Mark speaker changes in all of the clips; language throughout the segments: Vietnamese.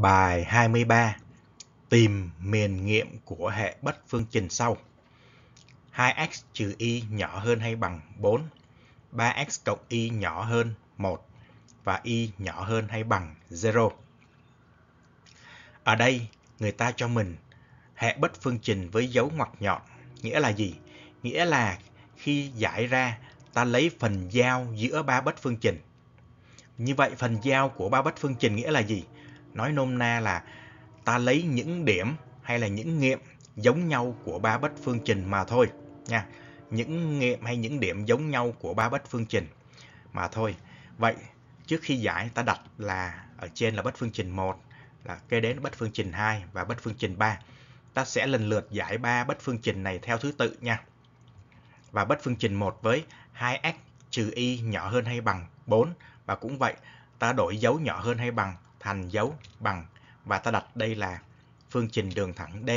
Speaker 1: Bài 23 Tìm miền nghiệm của hệ bất phương trình sau 2x trừ y nhỏ hơn hay bằng 4 3x cộng y nhỏ hơn 1 và y nhỏ hơn hay bằng 0 Ở đây người ta cho mình hệ bất phương trình với dấu ngoặc nhọn nghĩa là gì? Nghĩa là khi giải ra ta lấy phần giao giữa ba bất phương trình. Như vậy phần giao của ba bất phương trình nghĩa là gì? nói nôm na là ta lấy những điểm hay là những nghiệm giống nhau của ba bất phương trình mà thôi nha những nghiệm hay những điểm giống nhau của ba bất phương trình mà thôi vậy trước khi giải ta đặt là ở trên là bất phương trình 1 là kế đến bất phương trình 2 và bất phương trình 3 ta sẽ lần lượt giải ba bất phương trình này theo thứ tự nha và bất phương trình 1 với 2x trừ y nhỏ hơn hay bằng 4 và cũng vậy ta đổi dấu nhỏ hơn hay bằng thành dấu bằng và ta đặt đây là phương trình đường thẳng D.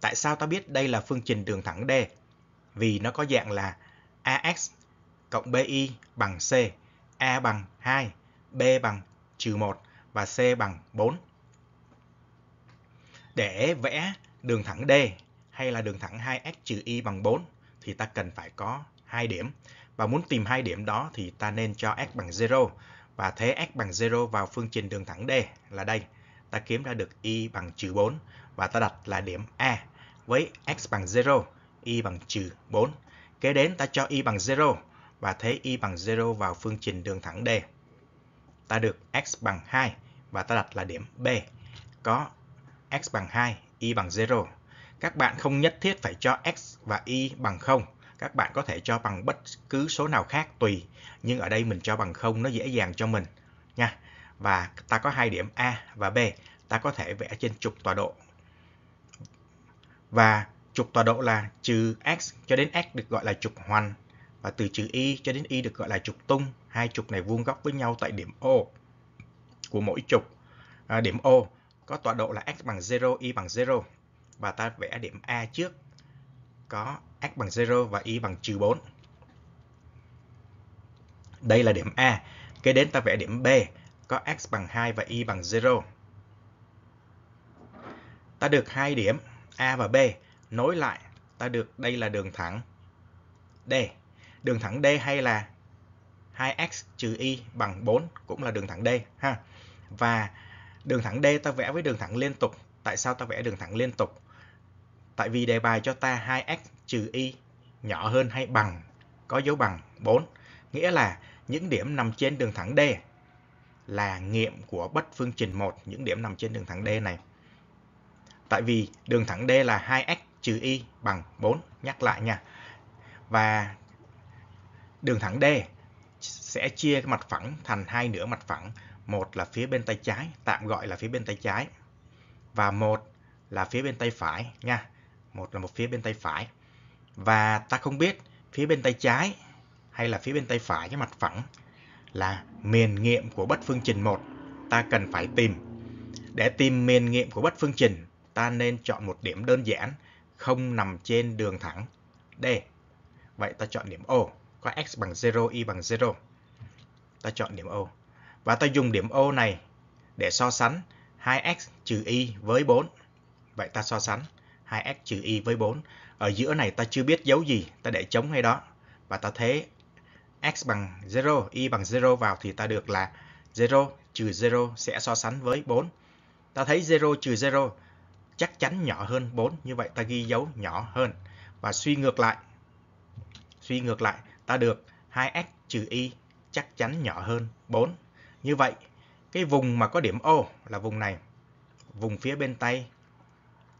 Speaker 1: Tại sao ta biết đây là phương trình đường thẳng D? Vì nó có dạng là AX cộng BI bằng C, A bằng 2, B bằng trừ 1 và C bằng 4. Để vẽ đường thẳng D hay là đường thẳng 2x trừ y bằng 4 thì ta cần phải có hai điểm và muốn tìm hai điểm đó thì ta nên cho x bằng 0 và thế x bằng 0 vào phương trình đường thẳng D là đây. Ta kiếm ra được y bằng trừ 4 và ta đặt là điểm A với x bằng 0, y bằng trừ 4. Kế đến ta cho y bằng 0 và thế y bằng 0 vào phương trình đường thẳng D. Ta được x bằng 2 và ta đặt là điểm B. Có x bằng 2, y bằng 0. Các bạn không nhất thiết phải cho x và y bằng 0 các bạn có thể cho bằng bất cứ số nào khác tùy nhưng ở đây mình cho bằng không nó dễ dàng cho mình nha và ta có hai điểm A và B ta có thể vẽ trên trục tọa độ và trục tọa độ là trừ x cho đến x được gọi là trục hoành và từ trừ y cho đến y được gọi là trục tung hai trục này vuông góc với nhau tại điểm O của mỗi trục à, điểm O có tọa độ là x bằng 0 y bằng 0 và ta vẽ điểm A trước có x bằng 0 và y bằng trừ 4. Đây là điểm A. Kế đến ta vẽ điểm B, có x bằng 2 và y bằng 0. Ta được hai điểm A và B, nối lại ta được đây là đường thẳng D. Đường thẳng D hay là 2x trừ y bằng 4 cũng là đường thẳng D ha. Và đường thẳng D ta vẽ với đường thẳng liên tục. Tại sao ta vẽ đường thẳng liên tục? Tại vì đề bài cho ta 2x trừ y nhỏ hơn hay bằng, có dấu bằng 4, nghĩa là những điểm nằm trên đường thẳng D là nghiệm của bất phương trình 1, những điểm nằm trên đường thẳng D này. Tại vì đường thẳng D là 2x trừ y bằng 4, nhắc lại nha. Và đường thẳng D sẽ chia cái mặt phẳng thành hai nửa mặt phẳng, một là phía bên tay trái, tạm gọi là phía bên tay trái, và một là phía bên tay phải nha, một là một phía bên tay phải. Và ta không biết phía bên tay trái hay là phía bên tay phải cái mặt phẳng là miền nghiệm của bất phương trình 1 ta cần phải tìm. Để tìm miền nghiệm của bất phương trình, ta nên chọn một điểm đơn giản không nằm trên đường thẳng D. Vậy ta chọn điểm O, có x bằng 0, y bằng 0. Ta chọn điểm O. Và ta dùng điểm O này để so sánh 2x trừ y với 4. Vậy ta so sánh 2x trừ y với 4. Ở giữa này ta chưa biết dấu gì, ta để trống ngay đó. Và ta thế x bằng 0, y bằng 0 vào thì ta được là 0 trừ 0 sẽ so sánh với 4. Ta thấy 0 trừ 0 chắc chắn nhỏ hơn 4, như vậy ta ghi dấu nhỏ hơn. Và suy ngược lại, suy ngược lại, ta được 2x trừ y chắc chắn nhỏ hơn 4. Như vậy, cái vùng mà có điểm O là vùng này, vùng phía bên tay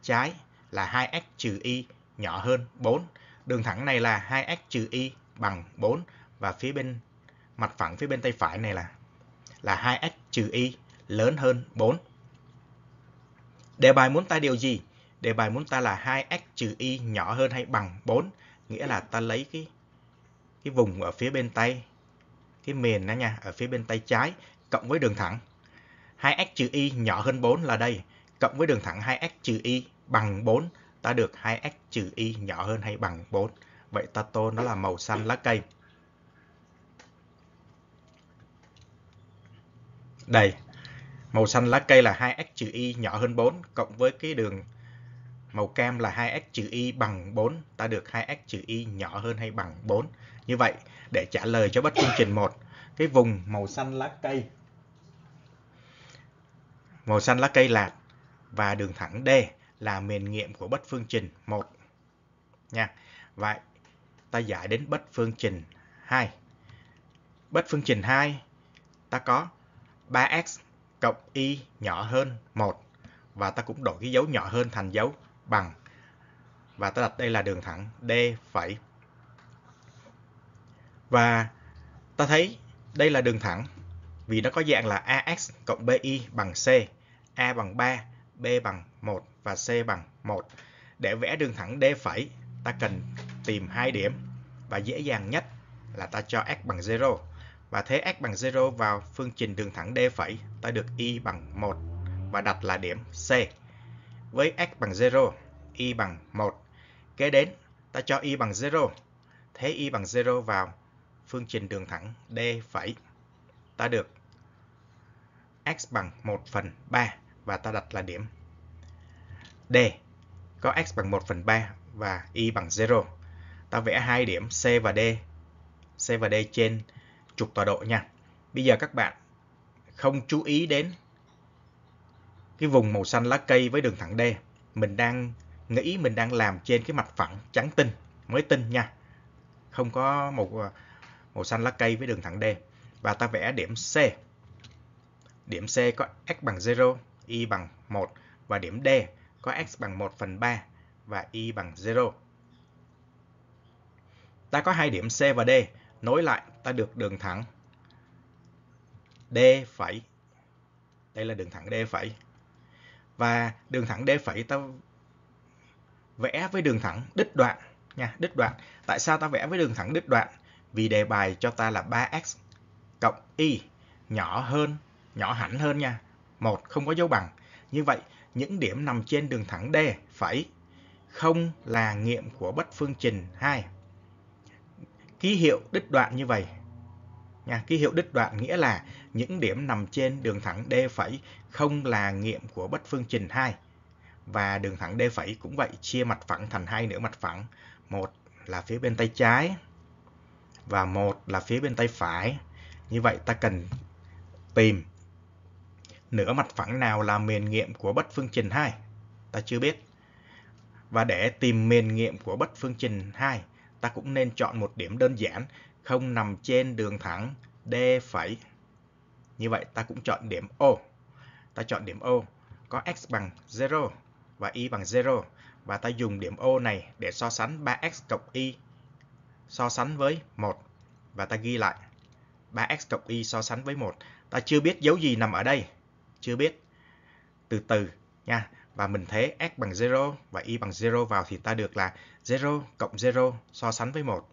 Speaker 1: trái là 2x trừ y nhỏ hơn 4. Đường thẳng này là 2x trừ y bằng 4 và phía bên mặt phẳng phía bên tay phải này là là 2x trừ y lớn hơn 4. Đề bài muốn ta điều gì? Đề bài muốn ta là 2x trừ y nhỏ hơn hay bằng 4, nghĩa là ta lấy cái cái vùng ở phía bên tay cái miền đó nha, ở phía bên tay trái cộng với đường thẳng 2x trừ y nhỏ hơn 4 là đây, cộng với đường thẳng 2x trừ y bằng 4, ta được 2x trừ y nhỏ hơn hay bằng 4. Vậy ta tô nó là màu xanh lá cây. Đây, màu xanh lá cây là 2x trừ y nhỏ hơn 4 cộng với cái đường màu cam là 2x trừ y bằng 4, ta được 2x trừ y nhỏ hơn hay bằng 4. Như vậy, để trả lời cho bất phương trình 1, cái vùng màu xanh lá cây màu xanh lá cây lạc và đường thẳng D là miền nghiệm của bất phương trình 1. Nha. Vậy ta giải đến bất phương trình 2. Bất phương trình 2 ta có 3x cộng y nhỏ hơn 1 và ta cũng đổi cái dấu nhỏ hơn thành dấu bằng và ta đặt đây là đường thẳng d phẩy. Và ta thấy đây là đường thẳng vì nó có dạng là ax cộng bi bằng c, a bằng 3, b bằng 1 và C bằng 1. Để vẽ đường thẳng D phẩy, ta cần tìm hai điểm và dễ dàng nhất là ta cho x bằng 0 và thế x bằng 0 vào phương trình đường thẳng D phẩy, ta được y bằng 1 và đặt là điểm C. Với x bằng 0, y bằng 1. Kế đến, ta cho y bằng 0. Thế y bằng 0 vào phương trình đường thẳng D phẩy. Ta được x bằng 1 phần 3 và ta đặt là điểm D có x bằng 1 phần 3 và y bằng 0. Ta vẽ hai điểm C và D, C và D trên trục tọa độ nha. Bây giờ các bạn không chú ý đến cái vùng màu xanh lá cây với đường thẳng D. Mình đang nghĩ mình đang làm trên cái mặt phẳng trắng tinh, mới tinh nha. Không có màu màu xanh lá cây với đường thẳng D. Và ta vẽ điểm C. Điểm C có x bằng 0, y bằng 1 và điểm D có x bằng 1 phần 3 và y bằng 0. Ta có hai điểm C và D, nối lại ta được đường thẳng D phẩy. Đây là đường thẳng D phẩy. Và đường thẳng D phẩy ta vẽ với đường thẳng đứt đoạn nha, đứt đoạn. Tại sao ta vẽ với đường thẳng đứt đoạn? Vì đề bài cho ta là 3x cộng y nhỏ hơn, nhỏ hẳn hơn nha. Một không có dấu bằng. Như vậy những điểm nằm trên đường thẳng D, phải không là nghiệm của bất phương trình 2. Ký hiệu đích đoạn như vậy. Nha, ký hiệu đích đoạn nghĩa là những điểm nằm trên đường thẳng D phẩy không là nghiệm của bất phương trình 2. Và đường thẳng D phẩy cũng vậy, chia mặt phẳng thành hai nửa mặt phẳng. Một là phía bên tay trái và một là phía bên tay phải. Như vậy ta cần tìm nửa mặt phẳng nào là miền nghiệm của bất phương trình 2? Ta chưa biết. Và để tìm miền nghiệm của bất phương trình 2, ta cũng nên chọn một điểm đơn giản không nằm trên đường thẳng D phẩy. Như vậy ta cũng chọn điểm O. Ta chọn điểm O có x bằng 0 và y bằng 0 và ta dùng điểm O này để so sánh 3x cộng y so sánh với 1 và ta ghi lại 3x cộng y so sánh với 1. Ta chưa biết dấu gì nằm ở đây chưa biết từ từ nha và mình thế x bằng 0 và y bằng 0 vào thì ta được là 0 cộng 0 so sánh với 1.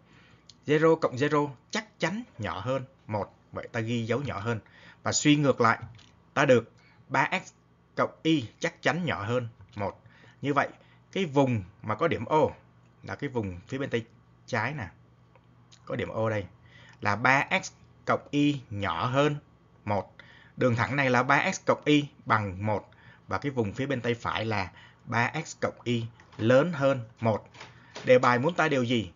Speaker 1: 0 cộng 0 chắc chắn nhỏ hơn 1, vậy ta ghi dấu nhỏ hơn. Và suy ngược lại, ta được 3x cộng y chắc chắn nhỏ hơn 1. Như vậy, cái vùng mà có điểm O là cái vùng phía bên tay trái nè. Có điểm O đây là 3x cộng y nhỏ hơn 1. Đường thẳng này là 3x cộng y bằng 1 và cái vùng phía bên tay phải là 3x cộng y lớn hơn 1. Đề bài muốn ta điều gì?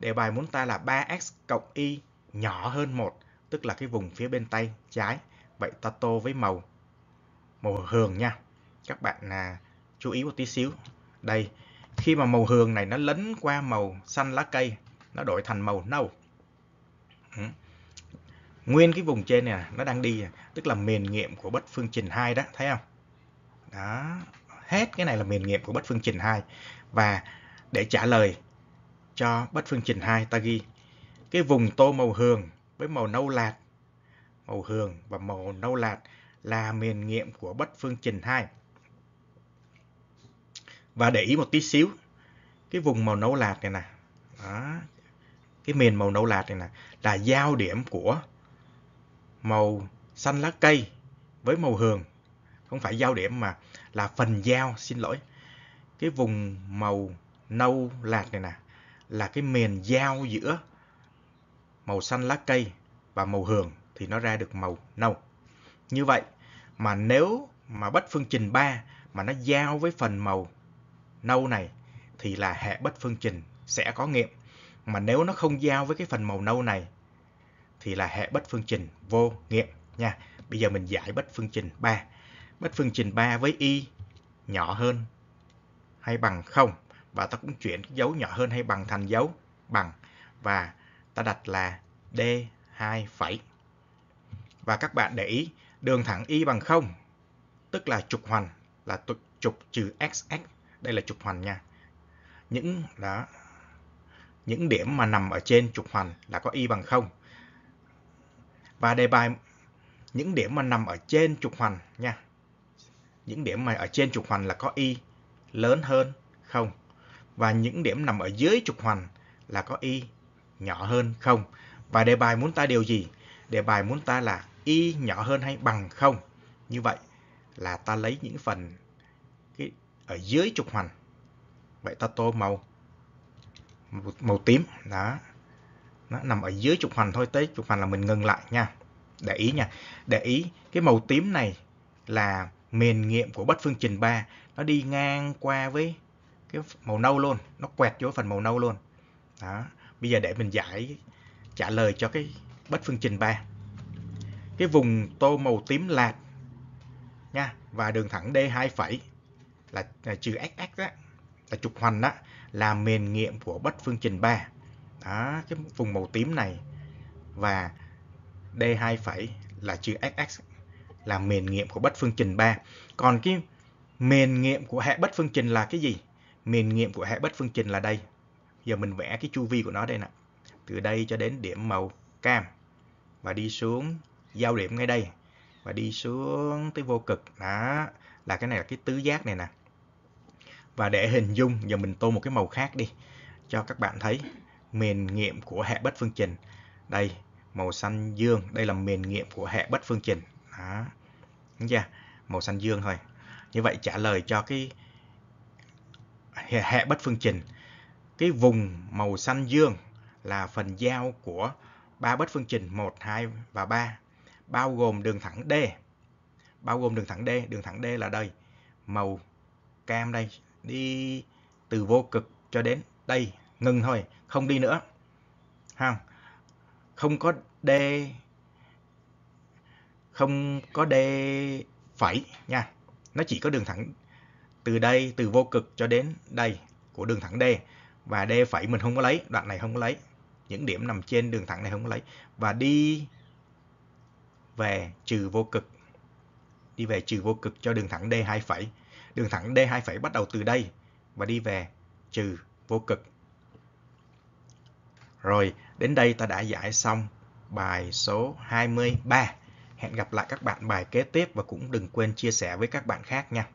Speaker 1: Đề bài muốn ta là 3x cộng y nhỏ hơn 1, tức là cái vùng phía bên tay trái. Vậy ta tô với màu màu hường nha. Các bạn à, chú ý một tí xíu. Đây, khi mà màu hường này nó lấn qua màu xanh lá cây, nó đổi thành màu nâu. Ừ nguyên cái vùng trên này à, nó đang đi à, tức là miền nghiệm của bất phương trình 2 đó thấy không đó hết cái này là miền nghiệm của bất phương trình 2 và để trả lời cho bất phương trình 2 ta ghi cái vùng tô màu hường với màu nâu lạt màu hường và màu nâu lạt là miền nghiệm của bất phương trình 2 và để ý một tí xíu cái vùng màu nâu lạt này nè đó, cái miền màu nâu lạt này nè là giao điểm của màu xanh lá cây với màu hường không phải giao điểm mà là phần giao xin lỗi cái vùng màu nâu lạt này nè là cái miền giao giữa màu xanh lá cây và màu hường thì nó ra được màu nâu như vậy mà nếu mà bất phương trình 3 mà nó giao với phần màu nâu này thì là hệ bất phương trình sẽ có nghiệm mà nếu nó không giao với cái phần màu nâu này thì là hệ bất phương trình vô nghiệm nha. Bây giờ mình giải bất phương trình 3. Bất phương trình 3 với y nhỏ hơn hay bằng 0 và ta cũng chuyển dấu nhỏ hơn hay bằng thành dấu bằng và ta đặt là D2 phẩy. Và các bạn để ý đường thẳng y bằng 0 tức là trục hoành là trục trừ xx đây là trục hoành nha. Những đó những điểm mà nằm ở trên trục hoành là có y bằng 0 và đề bài những điểm mà nằm ở trên trục hoành nha những điểm mà ở trên trục hoành là có y lớn hơn không và những điểm nằm ở dưới trục hoành là có y nhỏ hơn không và đề bài muốn ta điều gì đề bài muốn ta là y nhỏ hơn hay bằng không như vậy là ta lấy những phần cái ở dưới trục hoành vậy ta tô màu màu tím đó nó nằm ở dưới trục hoành thôi tới trục hoành là mình ngừng lại nha để ý nha để ý cái màu tím này là miền nghiệm của bất phương trình 3 nó đi ngang qua với cái màu nâu luôn nó quẹt vô phần màu nâu luôn đó bây giờ để mình giải trả lời cho cái bất phương trình 3 cái vùng tô màu tím lạt nha và đường thẳng D 2 phẩy là, là trừ XX đó là trục hoành đó là miền nghiệm của bất phương trình 3 đó cái vùng màu tím này và D2 phẩy là chữ XX là mền nghiệm của bất phương trình 3 còn cái mền nghiệm của hệ bất phương trình là cái gì mền nghiệm của hệ bất phương trình là đây giờ mình vẽ cái chu vi của nó đây nè từ đây cho đến điểm màu cam và đi xuống giao điểm ngay đây và đi xuống tới vô cực đó là cái này là cái tứ giác này nè và để hình dung giờ mình tô một cái màu khác đi cho các bạn thấy miền nghiệm của hệ bất phương trình đây màu xanh dương đây là miền nghiệm của hệ bất phương trình đó đúng chưa màu xanh dương thôi như vậy trả lời cho cái hệ bất phương trình cái vùng màu xanh dương là phần giao của ba bất phương trình 1, 2 và 3 bao gồm đường thẳng D bao gồm đường thẳng D đường thẳng D là đây màu cam đây đi từ vô cực cho đến đây ngừng thôi, không đi nữa. Không, không có D, không có D phẩy nha. Nó chỉ có đường thẳng từ đây, từ vô cực cho đến đây của đường thẳng D. Và D phẩy mình không có lấy, đoạn này không có lấy. Những điểm nằm trên đường thẳng này không có lấy. Và đi về trừ vô cực. Đi về trừ vô cực cho đường thẳng D2 phẩy. Đường thẳng D2 phẩy bắt đầu từ đây và đi về trừ vô cực rồi, đến đây ta đã giải xong bài số 23. Hẹn gặp lại các bạn bài kế tiếp và cũng đừng quên chia sẻ với các bạn khác nha.